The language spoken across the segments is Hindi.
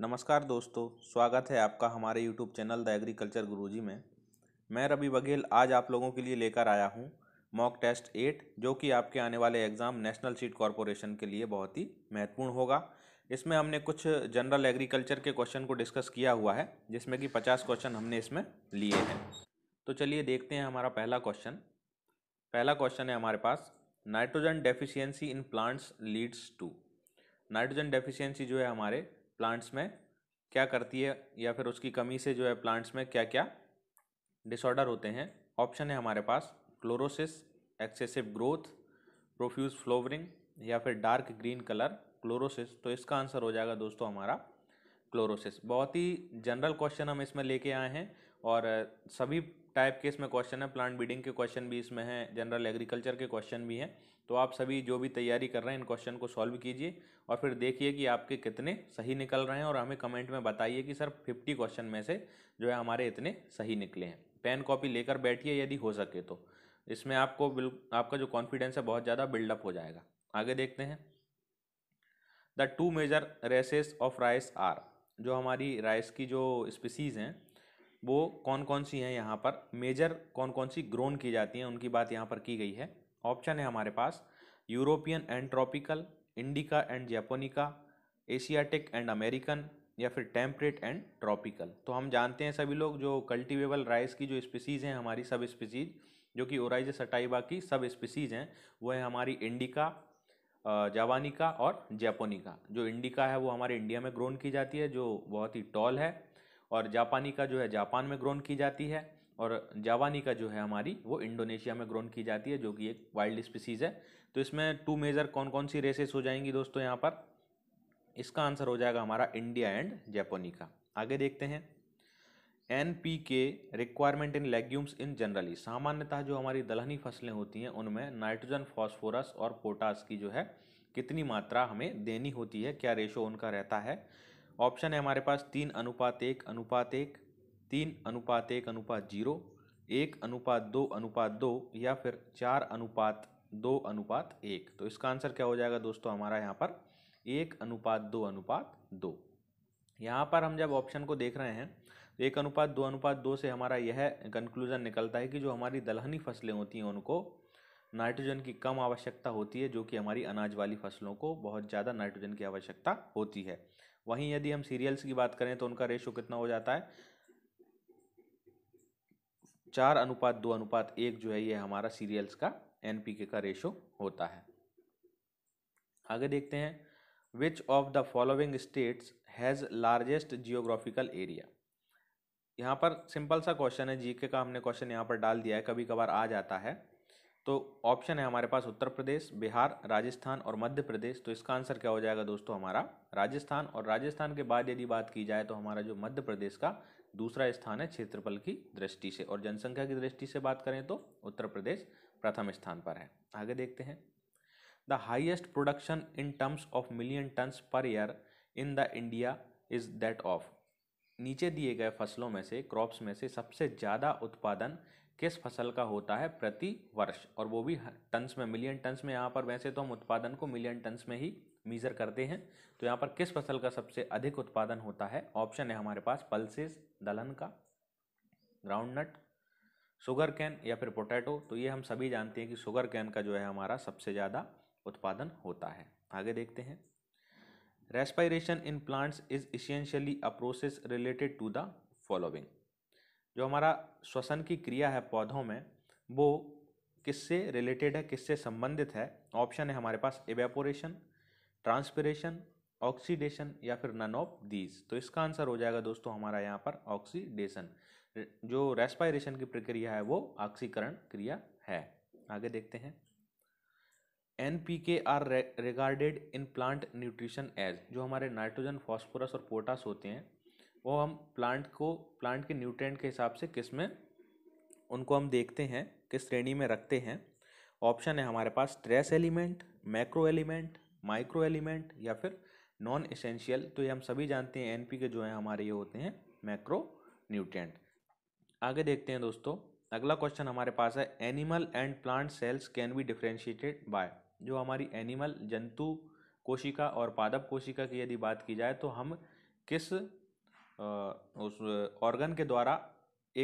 नमस्कार दोस्तों स्वागत है आपका हमारे YouTube channel the agriculture Guruji में मैं रवि बघेल आज आप लोगों के लिए लेकर आया हूँ मॉक टेस्ट एट जो कि आपके आने वाले एग्ज़ाम नेशनल सीट कॉरपोरेशन के लिए बहुत ही महत्वपूर्ण होगा इसमें हमने कुछ जनरल एग्रीकल्चर के क्वेश्चन को डिस्कस किया हुआ है जिसमें कि पचास क्वेश्चन हमने इसमें लिए हैं तो चलिए देखते हैं हमारा पहला क्वेश्चन पहला क्वेश्चन है हमारे पास nitrogen deficiency in plants leads to nitrogen deficiency जो है हमारे प्लांट्स में क्या करती है या फिर उसकी कमी से जो है प्लांट्स में क्या क्या डिसऑर्डर होते हैं ऑप्शन है हमारे पास chlorosis excessive growth profuse flowering या फिर डार्क ग्रीन कलर क्लोरोसिस तो इसका आंसर हो जाएगा दोस्तों हमारा क्लोरोसिस बहुत ही जनरल क्वेश्चन हम इसमें लेके आए हैं और सभी टाइप के इसमें क्वेश्चन है प्लांट बीडिंग के क्वेश्चन भी इसमें हैं जनरल एग्रीकल्चर के क्वेश्चन भी हैं तो आप सभी जो भी तैयारी कर रहे हैं इन क्वेश्चन को सॉल्व कीजिए और फिर देखिए कि आपके कितने सही निकल रहे हैं और हमें कमेंट में बताइए कि सर फिफ्टी क्वेश्चन में से जो है हमारे इतने सही निकले हैं पेन कॉपी लेकर बैठिए यदि हो सके तो इसमें आपको बिल आपका जो कॉन्फिडेंस है बहुत ज़्यादा बिल्डअप हो जाएगा आगे देखते हैं the two major races of rice are जो हमारी राइस की जो स्पीसीज़ हैं वो कौन कौन सी हैं यहाँ पर मेजर कौन कौन सी ग्रोन की जाती हैं उनकी बात यहाँ पर की गई है ऑप्शन है हमारे पास European and tropical indica and japonica asiatic and American या फिर टेम्परेट एंड ट्रॉपिकल तो हम जानते हैं सभी लोग जो कल्टिवेबल राइस की जो स्पीसीज़ हैं हमारी सब स्पीसीज जो कि ओराइज सटाइबा की सब स्पीसीज हैं वो है हमारी इंडिका जावानिका और जैपोनिका जो इंडिका है वो हमारे इंडिया में ग्रोन की जाती है जो बहुत ही टॉल है और जापानी का जो है जापान में ग्रोन की जाती है और जावानी का जो है हमारी वो इंडोनेशिया में ग्रोन की जाती है जो कि एक वाइल्ड स्पीसीज़ है तो इसमें टू मेजर कौन कौन सी रेसेस हो जाएंगी दोस्तों यहाँ पर इसका आंसर हो जाएगा हमारा इंडिया एंड जैपोनी का आगे देखते हैं N P K requirement in legumes in generally सामान्यतः जो हमारी दलहनी फसलें होती हैं उनमें नाइट्रोजन फॉस्फोरस और पोटास की जो है कितनी मात्रा हमें देनी होती है क्या रेशो उनका रहता है ऑप्शन है हमारे पास तीन अनुपात एक अनुपात एक तीन अनुपात एक अनुपात जीरो एक अनुपात दो अनुपात दो या फिर चार अनुपात दो अनुपात एक तो इसका आंसर क्या हो जाएगा दोस्तों हमारा यहाँ पर एक अनुपात दो अनुपात दो यहाँ पर हम जब ऑप्शन को देख रहे हैं तो एक अनुपात दो अनुपात दो से हमारा यह कंक्लूजन निकलता है कि जो हमारी दलहनी फसलें होती हैं उनको नाइट्रोजन की कम आवश्यकता होती है जो कि हमारी अनाज वाली फसलों को बहुत ज़्यादा नाइट्रोजन की आवश्यकता होती है वहीं यदि हम सीरियल्स की बात करें तो उनका रेशो कितना हो जाता है चार अनुपात दो अनुपात एक जो है ये हमारा सीरियल्स का एनपीके का रेशो होता है आगे देखते हैं which of the following states has largest geographical area यहाँ पर सिंपल सा क्वेश्चन है जीके का हमने क्वेश्चन यहाँ पर डाल दिया है कभी कभार आ जाता है तो ऑप्शन है हमारे पास उत्तर प्रदेश बिहार राजस्थान और मध्य प्रदेश तो इसका आंसर क्या हो जाएगा दोस्तों हमारा राजस्थान और राजस्थान के बाद यदि बात की जाए तो हमारा जो मध्य प्रदेश का दूसरा स्थान है क्षेत्रफल की दृष्टि से और जनसंख्या की दृष्टि से बात करें तो उत्तर प्रदेश प्रथम स्थान पर है आगे देखते हैं the highest production in terms of million tons per year in the India is that of नीचे दिए गए फसलों में से क्रॉप्स में से सबसे ज़्यादा उत्पादन किस फसल का होता है प्रति वर्ष और वो भी टन्स में मिलियन टन्स में यहाँ पर वैसे तो हम उत्पादन को मिलियन टन्स में ही मीज़र करते हैं तो यहाँ पर किस फसल का सबसे अधिक उत्पादन होता है ऑप्शन है हमारे पास पल्सेस दलहन का ग्राउंड नट शुगर कैन या फिर पोटैटो तो ये हम सभी जानते हैं कि शुगर कैन का जो है हमारा सबसे ज़्यादा उत्पादन होता है आगे देखते हैं respiration in plants is essentially a process related to the following जो हमारा श्वसन की क्रिया है पौधों में वो किससे रिलेटेड है किससे संबंधित है ऑप्शन है हमारे पास एवेपोरेशन ट्रांसपरेशन ऑक्सीडेशन या फिर नन ऑफ दीज तो इसका आंसर हो जाएगा दोस्तों हमारा यहाँ पर ऑक्सीडेशन जो रेस्पायरेशन की प्रक्रिया है वो ऑक्सीकरण क्रिया है आगे देखते हैं N P K are regarded in plant nutrition as जो हमारे नाइट्रोजन फॉस्फोरस और पोटास होते हैं वो हम प्लांट को प्लांट के न्यूट्रेंट के हिसाब से किस में उनको हम देखते हैं किस श्रेणी में रखते हैं ऑप्शन है हमारे पास trace element macro element micro element या फिर नॉन इसेंशियल तो ये हम सभी जानते हैं पी के जो हैं हमारे ये होते हैं मैक्रो न्यूट्रेंट आगे देखते हैं दोस्तों अगला क्वेश्चन हमारे पास है animal and plant cells can be differentiated by जो हमारी एनिमल जंतु कोशिका और पादप कोशिका की यदि बात की जाए तो हम किस उस ऑर्गन के द्वारा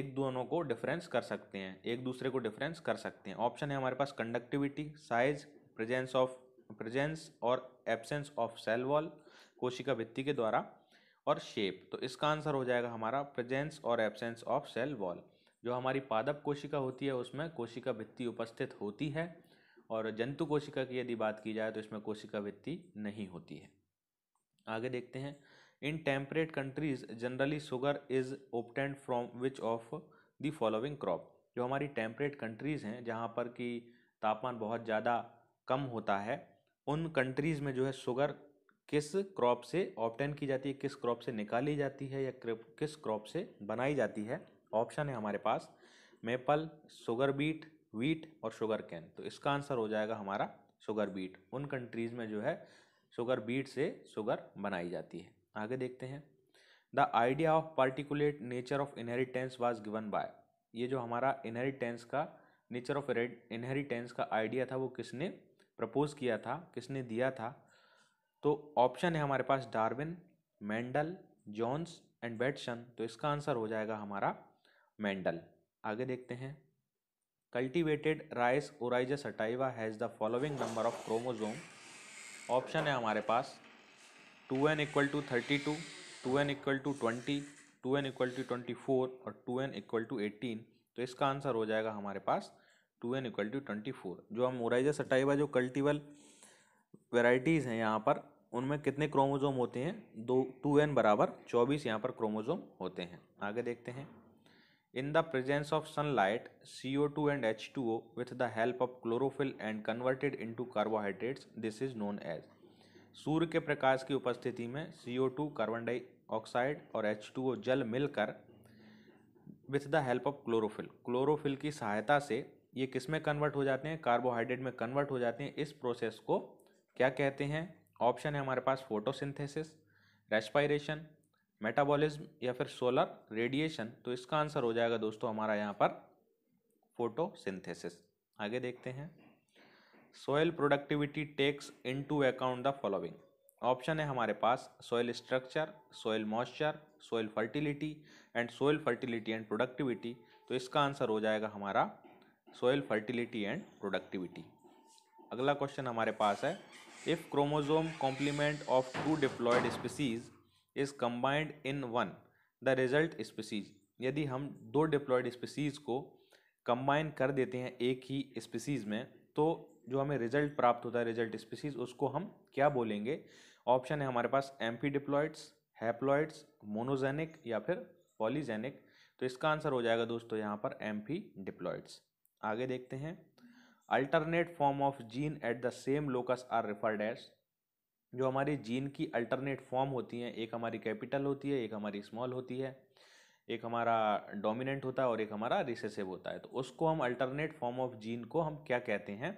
एक दोनों को डिफरेंस कर सकते हैं एक दूसरे को डिफरेंस कर सकते हैं ऑप्शन है हमारे पास conductivity size presence of presence और एब्सेंस ऑफ सेल वॉल कोशिका भित्ति के द्वारा और शेप तो इसका आंसर हो जाएगा हमारा प्रेजेंस और एब्सेंस ऑफ सेल वॉल जो हमारी पादप कोशिका होती है उसमें कोशिका भित्ति उपस्थित होती है और जंतु कोशिका की यदि बात की जाए तो इसमें कोशिका भित्ति नहीं होती है आगे देखते हैं in temperate countries generally sugar is obtained from which of the following crop जो हमारी टेम्परेट कंट्रीज़ हैं जहाँ पर कि तापमान बहुत ज़्यादा कम होता है उन कंट्रीज़ में जो है शुगर किस क्रॉप से ऑप्टेन की जाती है किस क्रॉप से निकाली जाती है या किस क्रॉप से बनाई जाती है ऑप्शन है हमारे पास मेपल शुगर बीट वीट और शुगर कैन तो इसका आंसर हो जाएगा हमारा शुगर बीट उन कंट्रीज़ में जो है शुगर बीट से शुगर बनाई जाती है आगे देखते हैं the idea of particulate nature of inheritance was given by ये जो हमारा इनहेरिटेंस का नेचर ऑफ इनहेरिटेंस का आइडिया था वो किसने प्रपोज किया था किसने दिया था तो ऑप्शन है हमारे पास Darwin Mendel Johns and Bateson तो इसका आंसर हो जाएगा हमारा मेंडल आगे देखते हैं cultivated rice Oryza sativa has the following number of chromosome option है हमारे पास two N equal to thirty two two N equal to twenty two N equal to twenty four और two N equal to eighteen तो इसका आंसर हो जाएगा हमारे पास two N equal to twenty four जो हम ओराइजा सटाइवा जो कल्टिवल वेराइटीज़ हैं यहाँ पर उनमें कितने क्रोमोज़ोम होते हैं दो टू एन बराबर चौबीस यहाँ पर क्रोमोज़ोम होते हैं आगे देखते हैं in the presence of C O two and H two O with the help of chlorophyll and converted into carbohydrates this is known as सूर्य के प्रकाश की उपस्थिति में C O two carbon dioxide और एच टू ओ जल मिलकर with the help of chlorophyll chlorophyll की सहायता से ये किस में कन्वर्ट हो जाते हैं कार्बोहाइड्रेट में कन्वर्ट हो जाते हैं इस प्रोसेस को क्या कहते हैं ऑप्शन है हमारे पास फोटोसिंथेसिस रेस्पायरेशन मेटाबॉलिज्म या फिर सोलर रेडिएशन तो इसका आंसर हो जाएगा दोस्तों हमारा यहाँ पर फोटोसिंथेसिस आगे देखते हैं soil productivity takes into account the following option है हमारे पास soil structure soil moisture soil fertility and soil fertility and productivity तो इसका आंसर हो जाएगा हमारा सोयल फर्टिलिटी एंड प्रोडक्टिविटी अगला क्वेश्चन हमारे पास है if chromosome complement of two diploid species is combined in one the result species यदि हम दो डिप्लॉयड स्पीसीज को कंबाइन कर देते हैं एक ही स्पीसीज में तो जो हमें रिजल्ट प्राप्त होता है रिजल्ट स्पीसीज उसको हम क्या बोलेंगे ऑप्शन है हमारे पास एम्फी डिप्लॉयड्स हैप्लॉयड्स मोनोजेनिक या फिर पॉलीजेनिक तो इसका आंसर हो जाएगा दोस्तों यहाँ पर एम्फी डिप्लॉयड्स आगे देखते हैं alternate form of gene at the same locus are referred as जो हमारे जीन की अल्टरनेट फॉर्म होती हैं एक हमारी कैपिटल होती है एक हमारी स्मॉल होती है एक हमारा डोमिनेंट होता है और एक हमारा रिसेसिव होता है तो उसको हम अल्टरनेट फॉर्म ऑफ जीन को हम क्या कहते हैं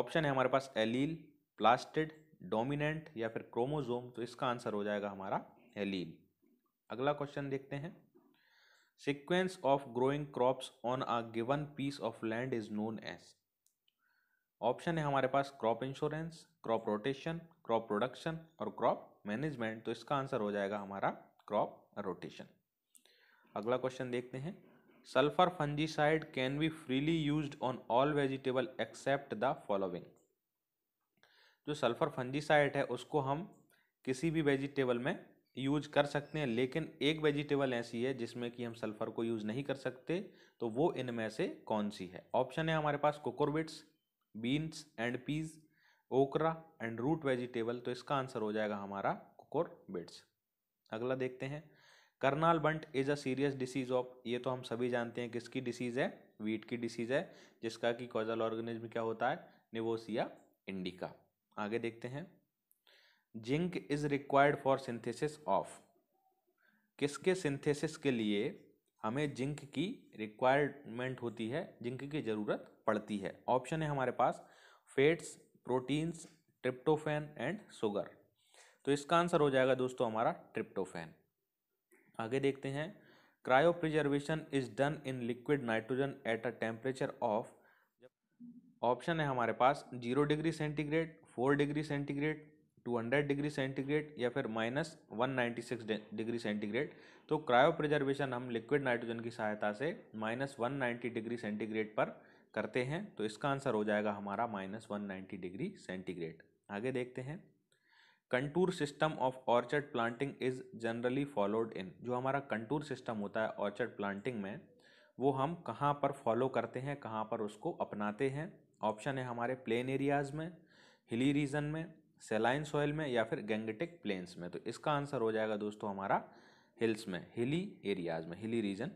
ऑप्शन है हमारे पास एलील प्लास्टिड डोमिनेंट या फिर क्रोमोजोम तो इसका आंसर हो जाएगा हमारा एलील अगला क्वेश्चन देखते हैं sequence of growing crops on a given piece of land is known as option है हमारे पास crop insurance crop rotation crop production और क्रॉप मैनेजमेंट तो इसका आंसर हो जाएगा हमारा क्रॉप रोटेशन अगला क्वेश्चन देखते हैं sulphur fungicide can be freely used on all vegetable except the following जो सल्फर फंजीसाइड है उसको हम किसी भी वेजिटेबल में यूज कर सकते हैं लेकिन एक वेजिटेबल ऐसी है जिसमें कि हम सल्फर को यूज नहीं कर सकते तो वो इनमें से कौन सी है ऑप्शन है हमारे पास cucurbits beans and peas okra and root vegetable तो इसका आंसर हो जाएगा हमारा कुकोर बिट्स अगला देखते हैं Karnal bunt is a serious disease of ये तो हम सभी जानते हैं किसकी डिसीज है वीट की डिसीज है जिसका कि कॉजल ऑर्गेनिज्म क्या होता है निवोसिया इंडिका आगे देखते हैं zinc is required for synthesis of किसके सिंथेसिस के लिए हमें जिंक की रिक्वायरमेंट होती है जिंक की ज़रूरत पड़ती है ऑप्शन है हमारे पास fats proteins tryptophan and sugar तो इसका आंसर हो जाएगा दोस्तों हमारा ट्रिप्टोफैन आगे देखते हैं cryopreservation is done in liquid nitrogen at a temperature of option है हमारे पास zero degree centigrade four degree centigrade 200 degree centigrade या फिर माइनस सिक्स डिग्री सेंटीग्रेड तो क्रायो प्रिजर्वेशन हम लिक्विड नाइट्रोजन की सहायता से माइनस नाइन्टी डिग्री सेंटीग्रेड पर करते हैं तो इसका आंसर हो जाएगा हमारा माइनस वन डिग्री सेंटीग्रेड आगे देखते हैं contour system of orchard planting is generally followed in जो हमारा कंटूर सिस्टम होता है ऑर्चर्ड प्लांटिंग में वो हम कहाँ पर फॉलो करते हैं कहाँ पर उसको अपनाते हैं ऑप्शन है हमारे प्लेन एरियाज़ में हिली रीजन में सेलाइन सॉइल में या फिर गैंगटिक प्लेन्स में तो इसका आंसर हो जाएगा दोस्तों हमारा हिल्स में हिली एरियाज में हिली रीजन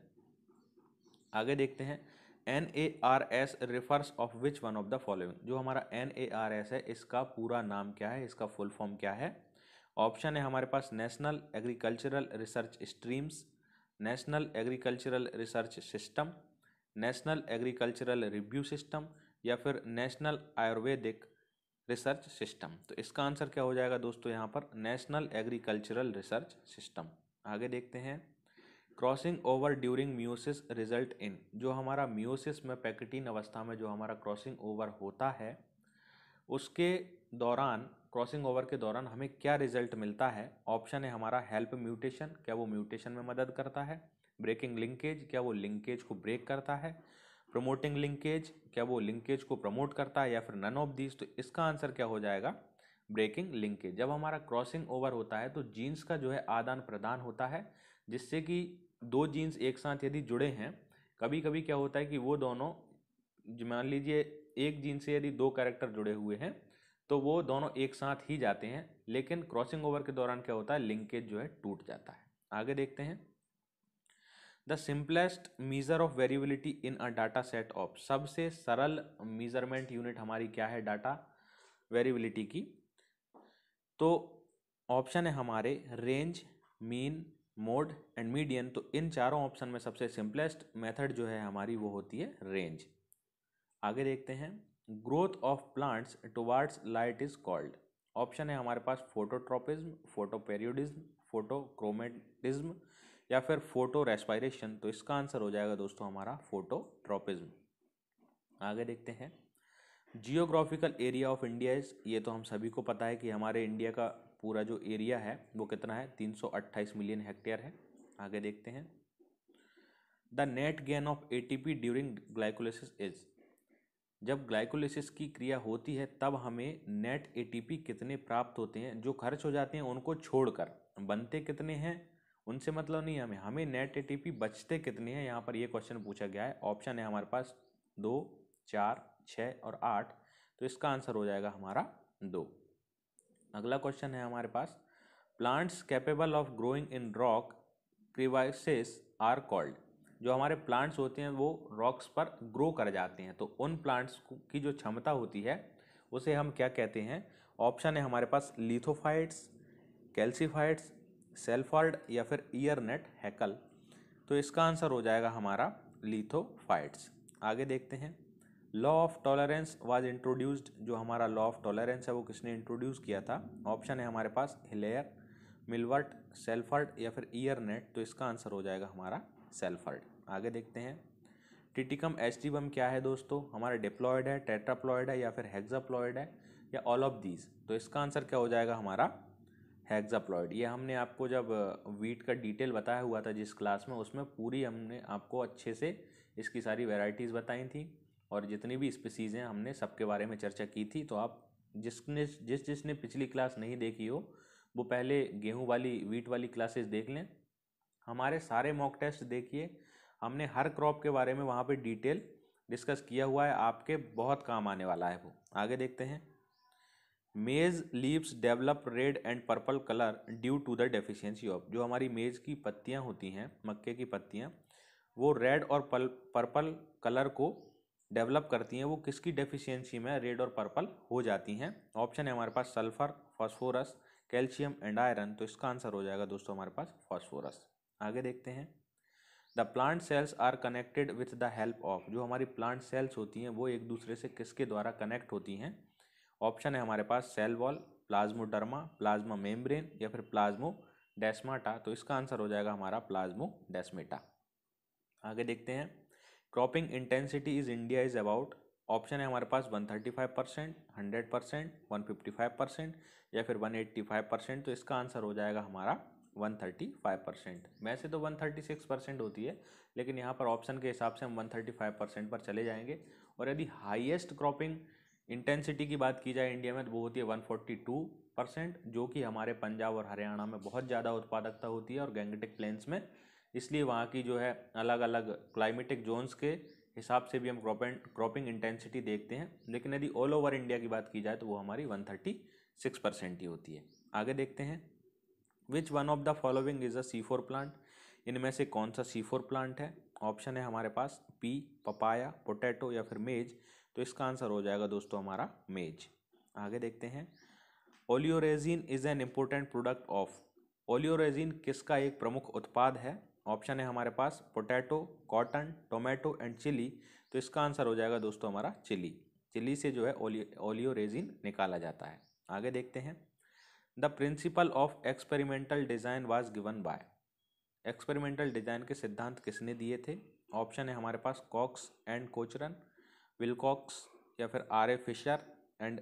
आगे देखते हैं N A R S refers of which one of the following जो हमारा एन ए आर एस है इसका पूरा नाम क्या है इसका फुल फॉर्म क्या है ऑप्शन है हमारे पास national agricultural research streams national agricultural research system national agricultural review system या फिर नेशनल आयुर्वेदिक रिसर्च सिस्टम तो इसका आंसर क्या हो जाएगा दोस्तों यहाँ पर नेशनल एग्रीकल्चरल रिसर्च सिस्टम आगे देखते हैं crossing over during meiosis result in जो हमारा म्यूसिस में पैकेटिन अवस्था में जो हमारा क्रॉसिंग ओवर होता है उसके दौरान क्रॉसिंग ओवर के दौरान हमें क्या रिजल्ट मिलता है ऑप्शन है हमारा हेल्प म्यूटेशन क्या वो म्यूटेशन में मदद करता है ब्रेकिंग लिंकेज क्या वो लिंकेज को ब्रेक करता है प्रमोटिंग लिंकेज क्या वो लिंकेज को प्रमोट करता है या फिर नन ऑफ दीज तो इसका आंसर क्या हो जाएगा ब्रेकिंग लिंकेज जब हमारा क्रॉसिंग ओवर होता है तो जीन्स का जो है आदान प्रदान होता है जिससे कि दो जीन्स एक साथ यदि जुड़े हैं कभी कभी क्या होता है कि वो दोनों मान लीजिए एक जीन से यदि दो कैरेक्टर जुड़े हुए हैं तो वो दोनों एक साथ ही जाते हैं लेकिन क्रॉसिंग ओवर के दौरान क्या होता है लिंकेज जो है टूट जाता है आगे देखते हैं the simplest measure of variability in a data set of सबसे सरल मीज़रमेंट यूनिट हमारी क्या है डाटा वेरिएबिलिटी की तो ऑप्शन है हमारे range mean mode and median तो इन चारों ऑप्शन में सबसे सिंपलेस्ट मेथड जो है हमारी वो होती है रेंज आगे देखते हैं growth of plants towards light is called option है हमारे पास फोटोट्रोपिज्म फोटोपेरियोडिज्म फोटोक्रोमेटिज्म या फिर फोटो रेस्पायरेशन तो इसका आंसर हो जाएगा दोस्तों हमारा फोटोट्रोपिज्म आगे देखते हैं geographical area of India is ये तो हम सभी को पता है कि हमारे इंडिया का पूरा जो एरिया है वो कितना है तीन सौ अट्ठाईस मिलियन हेक्टेयर है आगे देखते हैं the net gain of P during glycolysis is जब ग्लाइकोलिसिस की क्रिया होती है तब हमें नेट पी कितने प्राप्त होते हैं जो खर्च हो जाते हैं उनको छोड़कर बनते कितने हैं उनसे मतलब नहीं हमें हमें नेट एटीपी बचते कितने हैं यहाँ पर ये क्वेश्चन पूछा गया है ऑप्शन है हमारे पास दो चार छः और आठ तो इसका आंसर हो जाएगा हमारा दो अगला क्वेश्चन है हमारे पास plants capable of growing in rock crevices are called जो हमारे प्लांट्स होते हैं वो रॉक्स पर ग्रो कर जाते हैं तो उन प्लांट्स की जो क्षमता होती है उसे हम क्या कहते हैं ऑप्शन है हमारे पास लिथोफाइट्स कैल्सीफाइट्स सेल्फार्ड या फिर ईयरनेट हैकल तो इसका आंसर हो जाएगा हमारा लीथोफाइट्स आगे देखते हैं law of tolerance was introduced जो हमारा लॉ ऑफ टॉलरेंस है वो किसने इंट्रोड्यूस किया था ऑप्शन है हमारे पास हिलेयर मिलवर्ट सेल्फर्ड या फिर ईयरनेट तो इसका आंसर हो जाएगा हमारा सेल्फर्ड आगे देखते हैं टिटिकम एच बम क्या है दोस्तों हमारा डिप्लॉयड है टेट्राप्लॉयड है या फिर हेक्साप्लॉयड है या ऑल ऑफ दीज तो इसका आंसर क्या हो जाएगा हमारा हैग्जाप्लॉयड ये हमने आपको जब वीट का डिटेल बताया हुआ था जिस क्लास में उसमें पूरी हमने आपको अच्छे से इसकी सारी वेराइटीज़ बताई थी और जितनी भी स्पीसीज़ हैं हमने सबके बारे में चर्चा की थी तो आप जिसने जिस जिसने पिछली क्लास नहीं देखी हो वो पहले गेहूँ वाली वीट वाली क्लासेस देख लें हमारे सारे मॉक टेस्ट देखिए हमने हर क्रॉप के बारे में वहाँ पर डिटेल डिस्कस किया हुआ है आपके बहुत काम आने वाला है वो आगे देखते हैं maize leaves develop red and purple colour due to the deficiency of जो हमारी मेज की पत्तियां होती हैं मक्के की पत्तियां वो रेड और पल, पर्पल कलर को डेवलप करती हैं वो किसकी डेफिशिएंसी में रेड और पर्पल हो जाती हैं ऑप्शन है हमारे पास sulphur phosphorus calcium and iron तो इसका आंसर हो जाएगा दोस्तों हमारे पास फॉस्फोरस आगे देखते हैं the plant cells are connected with the help of जो हमारी प्लांट सेल्स होती हैं वो एक दूसरे से किसके द्वारा कनेक्ट होती हैं ऑप्शन है हमारे पास cell wall plasmoderma plasma membrane या फिर प्लाज्मो डेस्माटा तो इसका आंसर हो जाएगा हमारा प्लाज्मो डेस्मेटा आगे देखते हैं cropping intensity is India is about option है हमारे पास 135 percent hundred percent one percent या फिर 185 परसेंट तो इसका आंसर हो जाएगा हमारा 135 परसेंट वैसे तो 136 परसेंट होती है लेकिन यहाँ पर ऑप्शन के हिसाब से हम 135 परसेंट पर चले जाएंगे और यदि हाईएस्ट क्रॉपिंग इंटेंसिटी की बात की जाए इंडिया में तो वो होती है टू परसेंट जो कि हमारे पंजाब और हरियाणा में बहुत ज़्यादा उत्पादकता होती है और गैंगटिक प्लेन्स में इसलिए वहाँ की जो है अलग अलग क्लाइमेटिक जोन्स के हिसाब से भी हम क्रॉपिंग इंटेंसिटी देखते हैं लेकिन यदि ऑल ओवर इंडिया की बात की जाए तो वो हमारी वन थर्टी सिक्स परसेंट ही होती है आगे देखते हैं which one of the following is a C four plant इनमें से कौन सा सी फोर प्लांट है ऑप्शन है हमारे पास पी पपाया पोटैटो या फिर मेज तो इसका आंसर हो जाएगा दोस्तों हमारा मेज आगे देखते हैं oleoresin is an important product of oleoresin किसका एक प्रमुख उत्पाद है ऑप्शन है हमारे पास potato cotton tomato and chilli तो इसका आंसर हो जाएगा दोस्तों हमारा चिली चिली से जो है ओलियोरेजिन निकाला जाता है आगे देखते हैं the principle of experimental design was given by experimental design के सिद्धांत किसने दिए थे ऑप्शन है हमारे पास कॉक्स एंड कोचरन विलकॉक्स या फिर R A Fisher and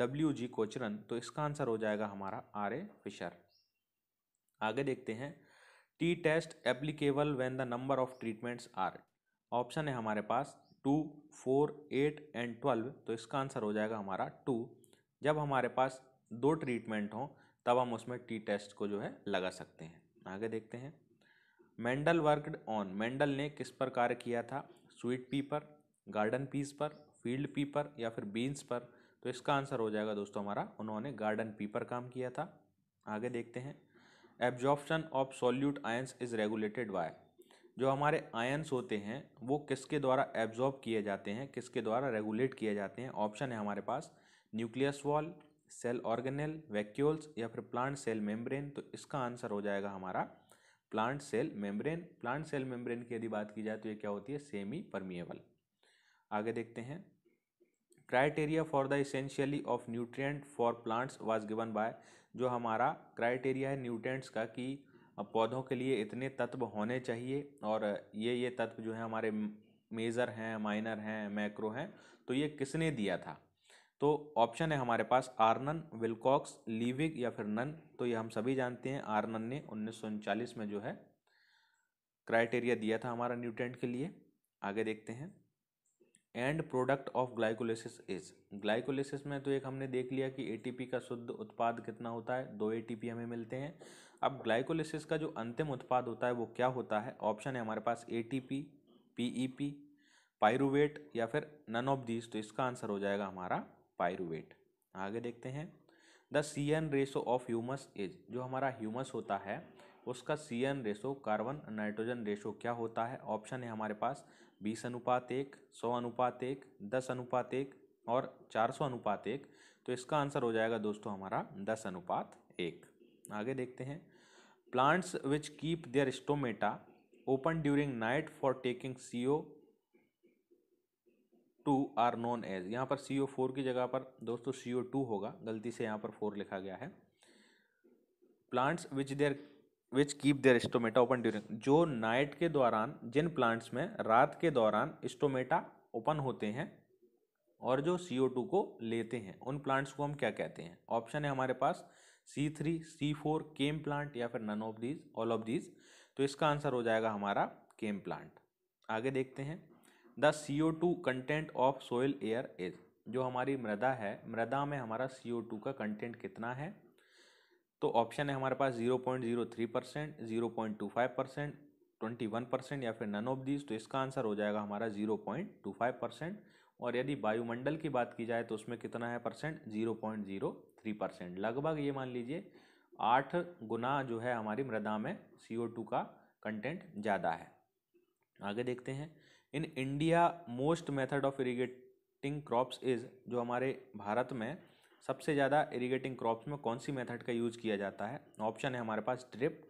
W G Cochran तो इसका आंसर हो जाएगा हमारा आर ए फिशर आगे देखते हैं T test applicable when the number of treatments are option है हमारे पास two four eight and twelve तो इसका आंसर हो जाएगा हमारा टू जब हमारे पास दो ट्रीटमेंट हों तब हम उसमें टी टेस्ट को जो है लगा सकते हैं आगे देखते हैं मेंडल वर्कड ऑन मेंडल ने किस पर कार्य किया था स्वीट पी पर गार्डन पीस पर फील्ड पी पर या फिर बीन्स पर तो इसका आंसर हो जाएगा दोस्तों हमारा उन्होंने गार्डन पी पर काम किया था आगे देखते हैं absorption of solute ions is regulated by जो हमारे आयंस होते हैं वो किसके द्वारा एब्जॉर्ब किए जाते हैं किसके द्वारा रेगुलेट किए जाते हैं ऑप्शन है हमारे पास nucleus wall cell organelle vacuoles या फिर प्लांट सेल मेम्ब्रेन तो इसका आंसर हो जाएगा हमारा plant cell membrane plant cell membrane की यदि बात की जाए तो ये क्या होती है सेमी परमिएबल आगे देखते हैं criteria for the essentiality of nutrient for plants was given by जो हमारा क्राइटेरिया है न्यूट्रिएंट्स का कि पौधों के लिए इतने तत्व होने चाहिए और ये ये तत्व जो है हमारे मेजर हैं माइनर हैं मैक्रो हैं तो ये किसने दिया था तो ऑप्शन है हमारे पास आर्नन विल्कॉक्स लीविग या फिर नन तो ये हम सभी जानते हैं आर्नन ने उन्नीस में जो है क्राइटेरिया दिया था हमारा न्यूट्रेंट के लिए आगे देखते हैं end product of glycolysis is glycolysis में तो एक हमने देख लिया कि एटीपी का शुद्ध उत्पाद कितना होता है दो एटीपी हमें मिलते हैं अब ग्लाइकोलिसिस का जो अंतिम उत्पाद होता है वो क्या होता है ऑप्शन है हमारे पास एटीपी पीईपी पायरुवेट या फिर नन ऑफ दीज तो इसका आंसर हो जाएगा हमारा पायरुवेट आगे देखते हैं the C N ratio of humus is जो हमारा ह्यूमस होता है उसका C N ratio carbon nitrogen ratio क्या होता है ऑप्शन है हमारे पास बीस अनुपात एक सौ अनुपात एक दस अनुपात एक और चार सौ अनुपात एक तो इसका आंसर हो जाएगा दोस्तों हमारा दस अनुपात एक आगे देखते हैं plants which keep their stomata open during night for taking C O two are known as यहाँ पर सी ओ फोर की जगह पर दोस्तों सी ओ टू होगा गलती से यहाँ पर फोर लिखा गया है plants which their which keep their stomata open during जो नाइट के दौरान जिन प्लांट्स में रात के दौरान स्टोमेटा ओपन होते हैं और जो सी ओ टू को लेते हैं उन प्लांट्स को हम क्या कहते हैं ऑप्शन है हमारे पास C three C four CAM plant या फिर none of these all of these तो इसका आंसर हो जाएगा हमारा केम प्लांट आगे देखते हैं the C O two content of soil air is जो हमारी मृदा है मृदा में हमारा सी ओ टू का कंटेंट कितना है तो ऑप्शन है हमारे पास zero point zero three percent zero point two five percent twenty one percent या फिर नन ऑफ दीज तो इसका आंसर हो जाएगा हमारा zero point two five percent और यदि वायुमंडल की बात की जाए तो उसमें कितना है percent zero point zero three percent लगभग ये मान लीजिए आठ गुना जो है हमारी मृदा में सी ओ टू का कंटेंट ज़्यादा है आगे देखते हैं in India most method of irrigating crops is जो हमारे भारत में सबसे ज़्यादा इरिगेटिंग क्रॉप्स में कौन सी मेथड का यूज़ किया जाता है ऑप्शन है हमारे पास ड्रिप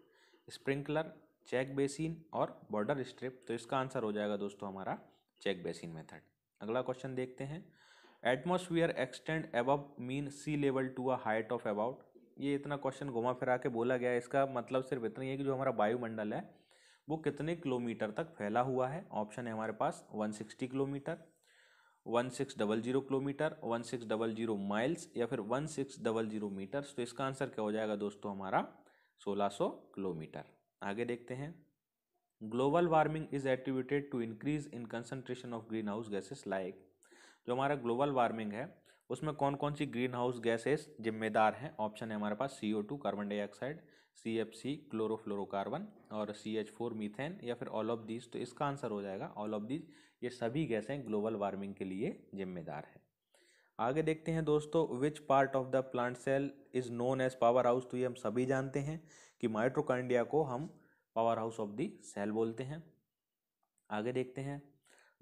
स्प्रिंकलर चेक बेसिन और बॉर्डर स्ट्रिप तो इसका आंसर हो जाएगा दोस्तों हमारा चेक बेसिन मेथड अगला क्वेश्चन देखते हैं atmosphere extend above mean sea level to a height of about ये इतना क्वेश्चन घुमा फिरा के बोला गया है इसका मतलब सिर्फ इतना ही है कि जो हमारा वायुमंडल है वो कितने किलोमीटर तक फैला हुआ है ऑप्शन है हमारे पास 160 kilometre one six double zero kilometre one six double zero miles या फिर one six double zero metres तो इसका आंसर क्या हो जाएगा दोस्तों हमारा सोलह सौ किलोमीटर आगे देखते हैं global warming is attributed to increase in concentration of greenhouse gases like जो हमारा ग्लोबल वार्मिंग है उसमें कौन कौन सी ग्रीन हाउस गैसेस जिम्मेदार हैं ऑप्शन है हमारे पास C O two carbon dioxide C F C chlorofluorocarbon और सी एच फोर मीथेन या फिर ऑल ऑफ दीज तो इसका आंसर हो जाएगा ऑल ऑफ दीज ये सभी गैसें ग्लोबल वार्मिंग के लिए जिम्मेदार हैं आगे देखते हैं दोस्तों which part of the plant cell is known as powerhouse तो ये हम सभी जानते हैं कि माइट्रोकांडिया को हम powerhouse of the cell बोलते हैं आगे देखते हैं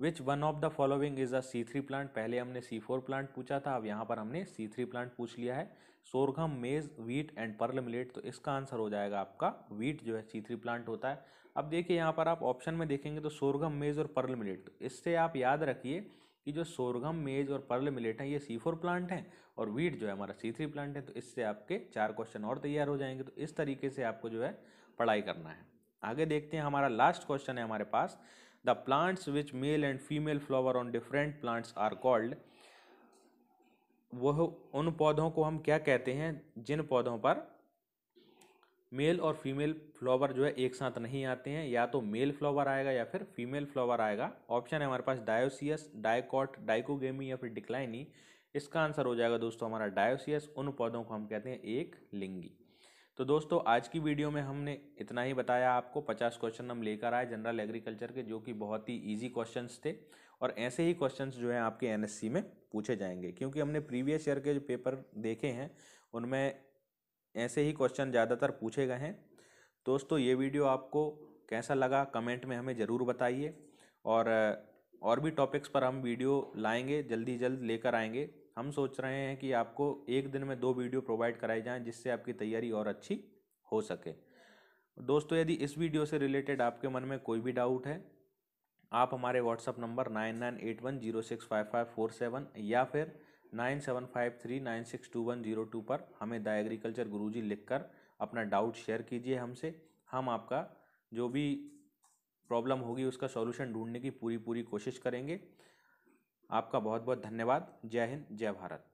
which one of the following is a C three plant पहले हमने सी फोर प्लांट पूछा था अब यहाँ पर हमने सी थ्री प्लांट पूछ लिया है सोरघम मेज वीट एंड पर्ल मिलेट तो इसका आंसर हो जाएगा आपका वीट जो है सी थ्री प्लांट होता है अब देखिए यहाँ पर आप ऑप्शन में देखेंगे तो सोरगम मेज और पर्ल मिलेट इससे आप याद रखिए कि जो सोरगम मेज और पर्ल मिलेट हैं ये सी फोर प्लांट हैं और वीट जो है हमारा सी थ्री प्लांट है तो इससे आपके चार क्वेश्चन और तैयार हो जाएंगे तो इस तरीके से आपको जो है पढ़ाई करना है आगे देखते हैं हमारा लास्ट क्वेश्चन है हमारे पास the plants which male and female flower on different plants are called वह उन पौधों को हम क्या कहते हैं जिन पौधों पर मेल और फीमेल फ्लावर जो है एक साथ नहीं आते हैं या तो मेल फ्लावर आएगा या फिर फीमेल फ्लावर आएगा ऑप्शन है हमारे पास डायोसियस डायकॉट डाइकोगेमी या फिर डिक्लाइनी इसका आंसर हो जाएगा दोस्तों हमारा डायोसियस उन पौधों को हम कहते हैं एक लिंगी तो दोस्तों आज की वीडियो में हमने इतना ही बताया आपको पचास क्वेश्चन हम लेकर आए जनरल एग्रीकल्चर के जो कि बहुत ही ईजी क्वेश्चन थे और ऐसे ही क्वेश्चन जो हैं आपके एन में पूछे जाएंगे क्योंकि हमने प्रीवियस ईयर के जो पेपर देखे हैं उनमें ऐसे ही क्वेश्चन ज़्यादातर पूछे गए हैं दोस्तों ये वीडियो आपको कैसा लगा कमेंट में हमें ज़रूर बताइए और और भी टॉपिक्स पर हम वीडियो लाएंगे जल्दी जल्द लेकर आएंगे हम सोच रहे हैं कि आपको एक दिन में दो वीडियो प्रोवाइड कराई जाएं जिससे आपकी तैयारी और अच्छी हो सके दोस्तों यदि इस वीडियो से रिलेटेड आपके मन में कोई भी डाउट है आप हमारे WhatsApp number nine nine eight one zero six five five four seven या फिर nine seven five three nine six two one zero two पर हमें द एग्रीकल्चर लिख लिखकर अपना डाउट शेयर कीजिए हमसे हम आपका जो भी प्रॉब्लम होगी उसका सॉल्यूशन ढूंढने की पूरी पूरी कोशिश करेंगे आपका बहुत बहुत धन्यवाद जय हिंद जय भारत